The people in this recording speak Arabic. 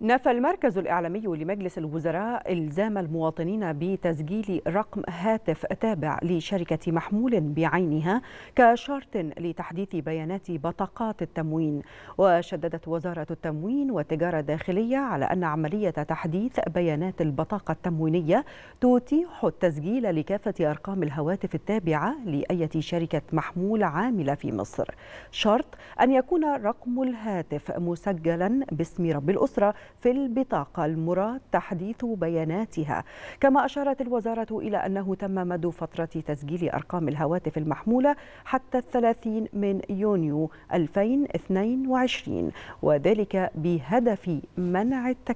نفى المركز الإعلامي لمجلس الوزراء إلزام المواطنين بتسجيل رقم هاتف تابع لشركة محمول بعينها كشرط لتحديث بيانات بطاقات التموين وشددت وزارة التموين والتجارة الداخلية على أن عملية تحديث بيانات البطاقة التموينية تتيح التسجيل لكافة أرقام الهواتف التابعة لأية شركة محمول عاملة في مصر شرط أن يكون رقم الهاتف مسجلا باسم رب الأسرة في البطاقة المراد تحديث بياناتها كما أشارت الوزارة إلى أنه تم مد فترة تسجيل أرقام الهواتف المحمولة حتى الثلاثين من يونيو 2022 وذلك بهدف منع التكدس